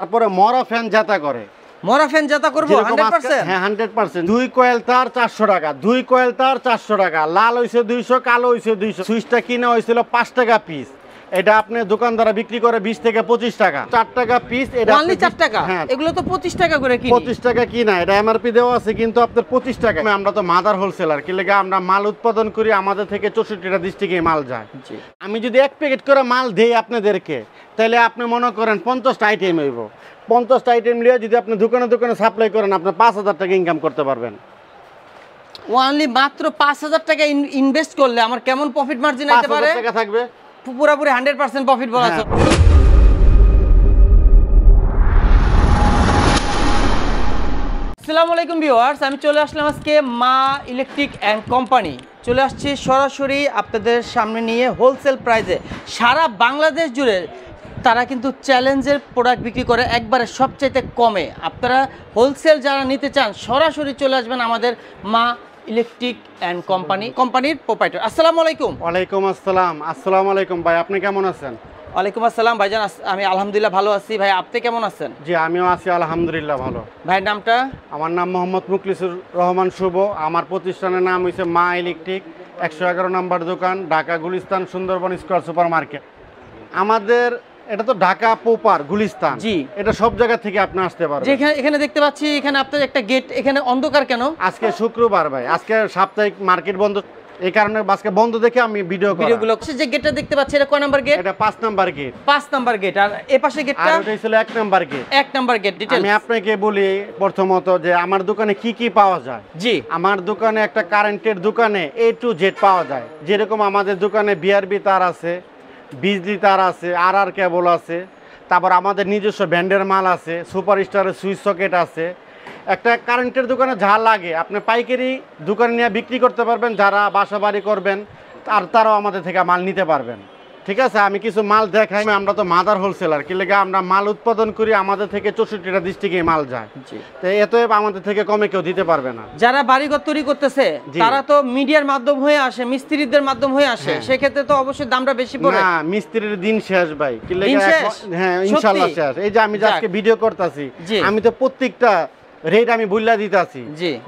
তারপরে মরা ফ্যান যাতা করে মরা ফ্যান যাতা করবো হ্যাঁ দুই কয়েল তার চারশো টাকা দুই কয়েল তার চারশো টাকা লাল হয়েছে দুইশো কালো হয়েছে দুইশো সুইচটা কিনা হইছিল পাঁচ টাকা পিস এটা আপনি দোকানদারা বিক্রি করে বিশ থেকে পঁচিশ টাকা চার টাকা পিস এটা অনলি টাকা হ্যাঁ। এগুলো তো পঁচিশ টাকা করে পঁচিশ টাকা কি না এটা এমআরপি দেওয়া আছে কিন্তু আপনার পঁচিশ টাকা আমরা তো মাদার হোলসেলার কি লেগে আমরা মাল উৎপাদন করি আমাদের থেকে চৌষট্টিটা ডিস্ট্রিক্টে মাল যায় আমি যদি এক প্যাকেট করে মাল দিই আপনাদেরকে তাহলে আপনি মনে করেন পঞ্চাশটা আইটেম হইব পঞ্চাশটা আইটেম নিয়ে যদি আপনি দোকানে দোকানে সাপ্লাই করেন আপনি হাজার টাকা ইনকাম করতে পারবেন অনলি মাত্র 5000 টাকা ইনভেস্ট করলে আমার কেমন প্রফিট মার্জিন আইতে পারে টাকা থাকবে পুরোপুরি হান্ড্রেড পার্সেন্ট প্রফিট বলা হ্যাঁ। আসসালামু আলাইকুম ভিওয়ার্স আমি চলে আসলাম আজকে মা ইলেকট্রিক অ্যান্ড কোম্পানি চলে আসছি সরাসরি আপনাদের সামনে নিয়ে হোলসেল প্রাইসে সারা বাংলাদেশ জুড়ে তারা কিন্তু চ্যালেঞ্জের প্রোডাক্ট বিক্রি করে একবারে সবচাইতে কমে আপনারা হোলসেল যারা নিতে চান সরাসরি চলে আসবেন আমাদের মা ইলেকট্রিক অ্যান্ড কোম্পানি কোম্পানির প্রোপাইটার আসসালামু আলাইকুম ওয়ালাইকুম আসসালাম আসসালামু আলাইকুম ভাই আপনি কেমন আছেন ওয়ালাইকুম আসসালাম ভাইজান আমি আলহামদুলিল্লাহ ভালো আছি ভাই আপনি কেমন আছেন জি আমিও আছি আলহামদুলিল্লাহ ভালো ভাই নামটা আমার নাম মোহাম্মদ মুখলিসুর রহমান শুভ আমার প্রতিষ্ঠানের নাম হয়েছে মা ইলেকট্রিক একশো এগারো নম্বর দোকান Dhaka Gulistan Sundarban square super market আমাদের এটা তো ঢাকা পোপার গুলিস্তান জি এটা সব জায়গা থেকে আপনি আসতে পারবেন যেখানে এখানে দেখতে পাচ্ছি এখানে আপনার একটা গেট এখানে অন্ধকার কেন আজকে শুক্রবার ভাই আজকে সাপ্তাহিক মার্কেট বন্ধ এই কারণে আজকে বন্ধ দেখে আমি ভিডিও ভিডিও গুলো যে গেটটা দেখতে পাচ্ছি এটা কয় নাম্বার গেট এটা পাঁচ নাম্বার গেট পাঁচ নাম্বার গেট আর এ পাশে গেটটা আর ওটা ছিল এক নাম্বার গেট এক নাম্বার গেট ডিটেইলস আমি আপনাকে বলি প্রথমত যে আমার দোকানে কি কি পাওয়া যায় জি আমার দোকানে একটা কারেন্টের দোকানে এ টু জেড পাওয়া যায় যেরকম আমাদের দোকানে বিআরবি তার আছে বিজলি তার আছে আর আর কেবল আছে তারপর আমাদের নিজস্ব ব্যান্ডের মাল আছে সুপার স্টারের সুইচ সকেট আছে একটা কারেন্টের দোকানে যা লাগে আপনি পাইকারি দোকানে নিয়ে বিক্রি করতে পারবেন যারা বাসা বাড়ি করবেন আর তারাও আমাদের থেকে মাল নিতে পারবেন ঠিক আছে আমি কিছু মাল দেখাই আমরা তো মাদার হোলসেলার কি লেগে আমরা মাল উৎপাদন করি আমাদের থেকে চৌষট্টিটা ডিস্ট্রিক্টে মাল যায় তো এত আমাদের থেকে কমে কেউ দিতে পারবে না যারা বাড়িঘর তৈরি করতেছে তারা তো মিডিয়ার মাধ্যম হয়ে আসে মিস্ত্রিদের মাধ্যম হয়ে আসে হ্যাঁ। সেক্ষেত্রে তো অবশ্যই দামটা বেশি পড়ে না মিস্ত্রির দিন শেষ ভাই কি লেগে হ্যাঁ ইনশাল্লাহ শেষ এই যে আমি যে আজকে ভিডিও করতেছি আমি তো প্রত্যেকটা রেট আমি বুল্লা দিতে আছি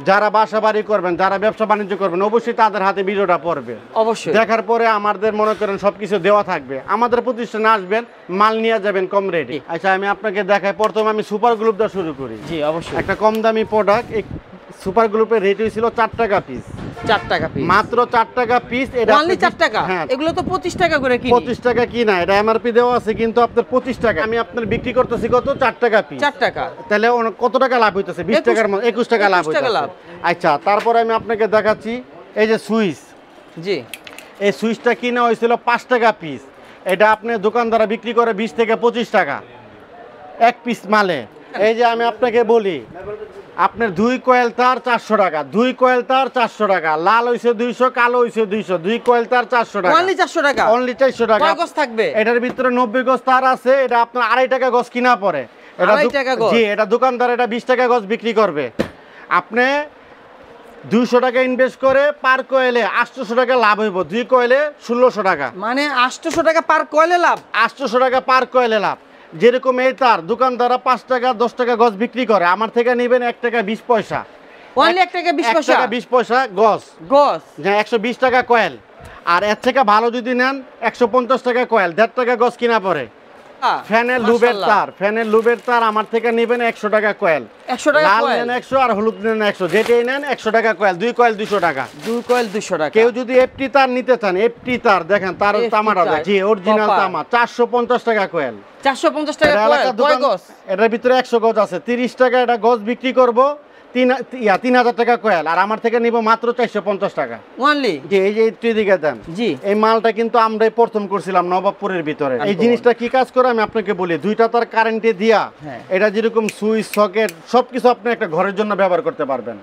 যারা বাসা বাড়ি করবেন যারা ব্যবসা বাণিজ্য করবেন অবশ্যই তাদের হাতে বিজোটা পড়বে অবশ্যই দেখার পরে আমাদের মনে করেন সবকিছু দেওয়া থাকবে আমাদের প্রতিষ্ঠানে আসবেন মাল নিয়ে যাবেন কম রেটে আচ্ছা আমি আপনাকে দেখাই প্রথমে আমি সুপার গ্লুপটা শুরু করি জি অবশ্যই একটা কম দামি প্রোডাক্ট এই সুপার গ্লুপের রেট হয়েছিল চার টাকা পিস 4 টাকা পিস মাত্র 4 টাকা পিস এটা অনলি 4 টাকা হ্যাঁ। এগুলো তো 25 টাকা করে কি 25 টাকা কি না এটা এমআরপি দেওয়া আছে কিন্তু আপনার 25 টাকা আমি আপনার বিক্রি করতেছি কত 4 টাকা পিস 4 টাকা তাহলে কত টাকা লাভ হইতাছে 20 টাকার 21 টাকা লাভ হইতাছে আচ্ছা তারপরে আমি আপনাকে দেখাচ্ছি এই যে সুইচ জি এই সুইচটা কিনা হয়েছিল 5 টাকা পিস এটা আপনি দোকানদার বিক্রি করে 20 থেকে 25 টাকা এক পিস মালে এই যে আমি আপনাকে বলি আপনার দুই কয়েল তার চারশো টাকা দুই কয়েল তার চারশো টাকা লাল হয়েছে দুইশো কালো হয়েছে দুইশো দুই কয়েল তার চারশো টাকা অনলি চারশো টাকা অনলি চারশো টাকা গছ থাকবে এটার ভিতরে নব্বই গছ তার আছে এটা আপনার আড়াই টাকা গছ কিনা পরে এটা জি এটা দোকানদার এটা বিশ টাকা গছ বিক্রি করবে আপনি দুইশো টাকা ইনভেস্ট করে পার কয়েলে আটশোশো টাকা লাভ হইব দুই কয়েলে ষোলোশো টাকা মানে আটশোশো টাকা পার কয়েলে লাভ আটশোশো টাকা পার কয়েলে লাভ যেরকম এই তার দোকানদাররা পাঁচ টাকা দশ টাকা গছ বিক্রি করে আমার থেকে নেবেন এক টাকা বিশ পয়সা এক টাকা বিশ পয়সা বিশ পয়সা একশো বিশ টাকা কয়েল আর এর থেকে ভালো যদি নেন একশো পঞ্চাশ টাকা কয়েল দেড় টাকা গছ কিনা পরে ফ্যানের লুবের তার ফ্যানের লুবের তার আমার থেকে নেবেন একশো টাকা কয়েল একশো টাকা লাল নেন একশো আর হলুদ নেন একশো যেটাই নেন একশো টাকা কয়েল দুই কয়েল দুশো টাকা দুই কয়েল দুশো টাকা কেউ যদি এফটি তার নিতে চান এফটি তার দেখেন তার তামাটা জি অরিজিনাল তামা চারশো পঞ্চাশ টাকা কয়েল চারশো পঞ্চাশ টাকা এটার ভিতরে একশো গজ আছে তিরিশ টাকা এটা গজ বিক্রি করবো নবাবপুরের ভিতরে এই জিনিসটা কি কাজ করে আমি আপনাকে বলি দুইটা তার কারেন্টে দিয়া হ্যাঁ। এটা যেরকম সুইচ সকেট সবকিছু আপনি একটা ঘরের জন্য ব্যবহার করতে পারবেন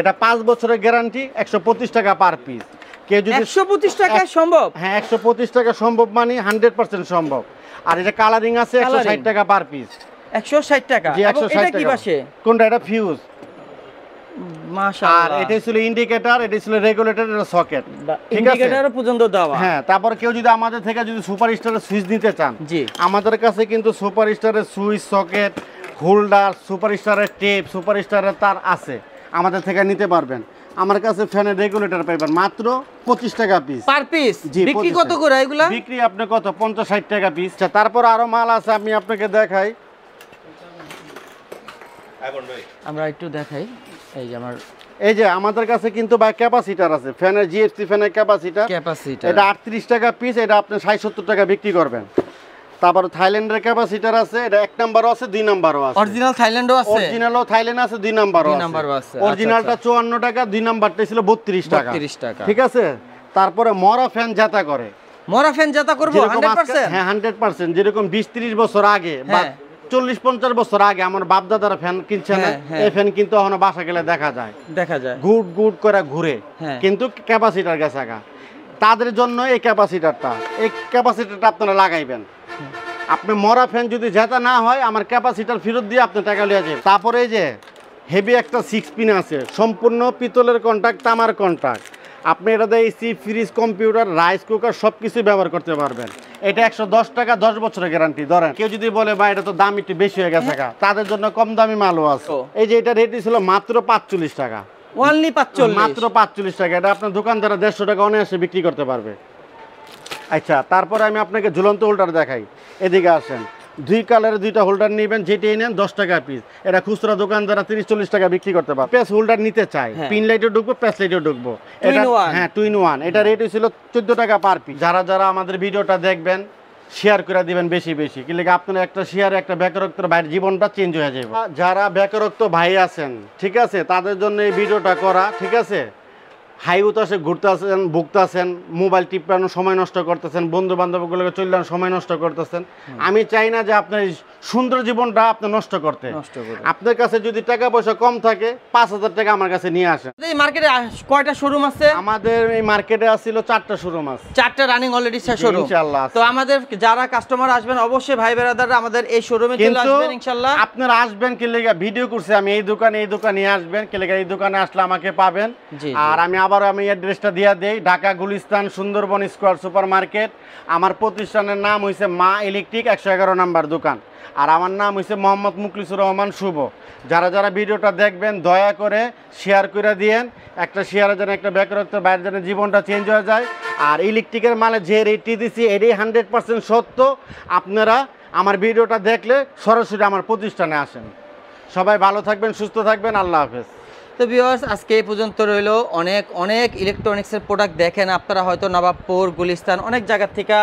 এটা পাঁচ বছরের গ্যারান্টি একশো টাকা পার পিস কেউ যদি একশো টাকা সম্ভব হ্যাঁ একশো টাকা সম্ভব মানে হান্ড্রেড পার্সেন্ট সম্ভব আর এটা কালারিং আছে একশো টাকা পার পিস একশো টাকা কোনটা এটা ফিউজ এটা ছিল এটা ছিল রেগুলেটর সকেট পর্যন্ত হ্যাঁ তারপর কেউ যদি আমাদের থেকে যদি সুপার স্টারের সুইচ নিতে চান আমাদের কাছে কিন্তু সুপার স্টারের সুইচ সকেট হোল্ডার সুপার স্টারের টেপ সুপার স্টারের তার আমাদের থেকে নিতে পারবেন আমার কাছে ফ্যানের রেগুলেটর পাইবেন মাত্র পঁচিশ টাকা পিস বিক্রি কত করে বিক্রি আপনি কত পঞ্চাশ ষাট টাকা পিস আচ্ছা, তারপর আরো মাল আছে আমি আপনাকে দেখাই আমরা একটু দেখাই এই যে আমার এই যে আমাদের কাছে কিন্তু ভাই ক্যাপাসিটার আছে ফ্যানের জিএসটি ফ্যানের ক্যাপাসিটার ক্যাপাসিটার এটা 38 টাকা পিস এটা আপনি 670 টাকা বিক্রি করবেন তারপর থাইল্যান্ডের ক্যাপাসিটার আছে এটা এক নাম্বারও আছে দুই নাম্বারও আছে অরিজিনাল থাইল্যান্ডও আছে অরিজিনালও থাইল্যান্ড আছে দুই নাম্বারও আছে দুই নাম্বারও আছে অরিজিনালটা আচ্ছা, 54 আচ্ছা। টাকা দুই নাম্বারটা ছিল 32 টাকা 32 টাকা ঠিক আছে তারপরে মরা ফ্যান যাতা করে মরা ফ্যান যাতা করব 100% হ্যাঁ 100% যেরকম 20 30 বছর আগে বা হ্যাঁ। চল্লিশ পঞ্চাশ বছর আগে আমার বাপদাদারা ফ্যান কিনছে না হ্যাঁ, হ্যাঁ। এই ফ্যান কিন্তু এখনো বাসা গেলে দেখা যায় দেখা যায় ঘুট ঘুট করে ঘুরে হ্যাঁ। কিন্তু ক্যাপাসিটার গেছে আগা তাদের জন্য এই ক্যাপাসিটারটা এই ক্যাপাসিটারটা আপনারা লাগাইবেন আপনি মরা ফ্যান যদি জেতা না হয় আমার ক্যাপাসিটার ফেরত দিয়ে আপনি টাকা লিয়ে যাবেন তারপরে এই যে হেভি একটা সিক্স পিন আছে সম্পূর্ণ পিতলের কন্ট্রাক্ট তামার কন্ট্রাক্ট আপনি এটাতে AC fridge computer rice cooker সব কিছু ব্যবহার করতে পারবেন এটা একশো দশ টাকা দশ বছরের গ্যারান্টি ধরেন কেউ যদি বলে ভাই এটা তো দাম একটু বেশি হয়ে গেছে তাদের জন্য কম দামি মালও আছে এই যে এটা রেট ছিল মাত্র পাঁচচল্লিশ টাকা ওয়ানলি পাঁচচল্লিশ মাত্র পাঁচচল্লিশ টাকা এটা আপনার দোকানদারা দেড়শো টাকা অনায়াসে বিক্রি করতে পারবে আচ্ছা তারপরে আমি আপনাকে ঝুলন্ত উল্টার দেখাই এদিকে আসেন দুই কালারের দুইটা হোল্ডার নেবেন যেটি নেন দশ টাকা পিস এটা খুচরা দোকান যারা তিরিশ চল্লিশ টাকা বিক্রি করতে পারে প্যাস হোল্ডার নিতে চাই পিন লাইটও ঢুকবো প্যাস লাইটও ঢুকবো এটা হ্যাঁ টুইন ওয়ান এটা রেট হয়েছিল চোদ্দ টাকা পার পিস যারা যারা আমাদের ভিডিওটা দেখবেন শেয়ার করে দিবেন বেশি বেশি কিন্তু আপনার একটা শেয়ার একটা বেকারত্বর ভাইয়ের জীবনটা চেঞ্জ হয়ে যাবে যারা বেকারত্ব ভাই আছেন ঠিক আছে তাদের জন্য এই ভিডিওটা করা ঠিক আছে হাইওতাসে ঘুরতে আসেন ভুগতে আসেন মোবাইল টিপানো সময় নষ্ট করতেছেন বন্ধু বান্ধবগুলোকে চল্লানো সময় নষ্ট করতেছেন আমি চাই না যে আপনার সুন্দর জীবনটা আপনি নষ্ট করতে আপনার কাছে যদি টাকা পয়সা কম থাকে পাঁচ হাজার টাকা আমার কাছে নিয়ে আসে এই মার্কেটে কয়টা শোরুম আছে আমাদের এই মার্কেটে আসছিল চারটা শোরুম আছে চারটা রানিং অলরেডি শেষ হলো ইনশাআল্লাহ তো আমাদের যারা কাস্টমার আসবেন অবশ্যই ভাই বেরাদাররা আমাদের এই শোরুমে চলে আসবেন ইনশাআল্লাহ আপনারা আসবেন কি লেগে ভিডিও করছে আমি এই দোকানে এই দোকানে আসবেন কি লেগে এই দোকানে আসলে আমাকে পাবেন আর আমি আবার আবারও আমি অ্যাড্রেসটা দিয়ে দিই Dhaka Gulistan Sundarban square super market আমার প্রতিষ্ঠানের নাম হয়েছে মা ইলেকট্রিক একশো এগারো নাম্বার দোকান আর আমার নাম হয়েছে মোহাম্মদ মুখলিসুর রহমান শুভ যারা যারা ভিডিওটা দেখবেন দয়া করে শেয়ার করে দিয়েন একটা শেয়ারের জন্য একটা বেকারত্ব বাইরের জন্য জীবনটা চেঞ্জ হয়ে যায় আর ইলেকট্রিকের মালে যে রেটটি দিচ্ছি এটি হান্ড্রেড পার্সেন্ট সত্য আপনারা আমার ভিডিওটা দেখলে সরাসরি আমার প্রতিষ্ঠানে আসেন সবাই ভালো থাকবেন সুস্থ থাকবেন আল্লাহ হাফেজ তো বিওয়ার্স আজকে এই পর্যন্ত রইল অনেক অনেক ইলেকট্রনিক্সের প্রোডাক্ট দেখেন আপনারা হয়তো নবাবপুর গুলিস্তান অনেক জায়গার থেকে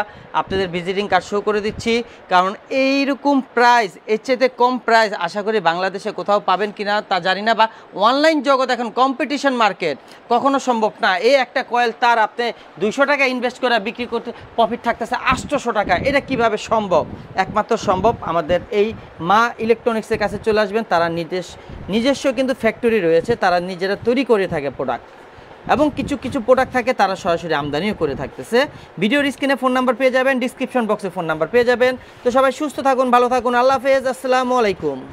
আপনাদের ভিজিটিং কার্ড শো করে দিচ্ছি কারণ এই রকম প্রাইস এর চেয়েতে কম প্রাইস আশা করি বাংলাদেশে কোথাও পাবেন কিনা তা জানি না বা অনলাইন জগৎ এখন কম্পিটিশন মার্কেট কখনো সম্ভব না এই একটা কয়েল তার আপনি দুইশো টাকা ইনভেস্ট করে বিক্রি করতে প্রফিট থাকতেছে আটশোশো টাকা এটা কিভাবে সম্ভব একমাত্র সম্ভব আমাদের এই মা ইলেকট্রনিক্সের কাছে চলে আসবেন তারা নিজস্ব নিজস্ব কিন্তু ফ্যাক্টরি রয়েছে তারা নিজেরা তৈরি করে থাকে প্রোডাক্ট এবং কিছু কিছু প্রোডাক্ট থাকে তারা সরাসরি আমদানিও করে থাকতেছে ভিডিওর স্ক্রিনে ফোন নাম্বার পেয়ে যাবেন ডিসক্রিপশন বক্সে ফোন নাম্বার পেয়ে যাবেন তো সবাই সুস্থ থাকুন ভালো থাকুন আল্লাহ হাফেজ আসসালামু আলাইকুম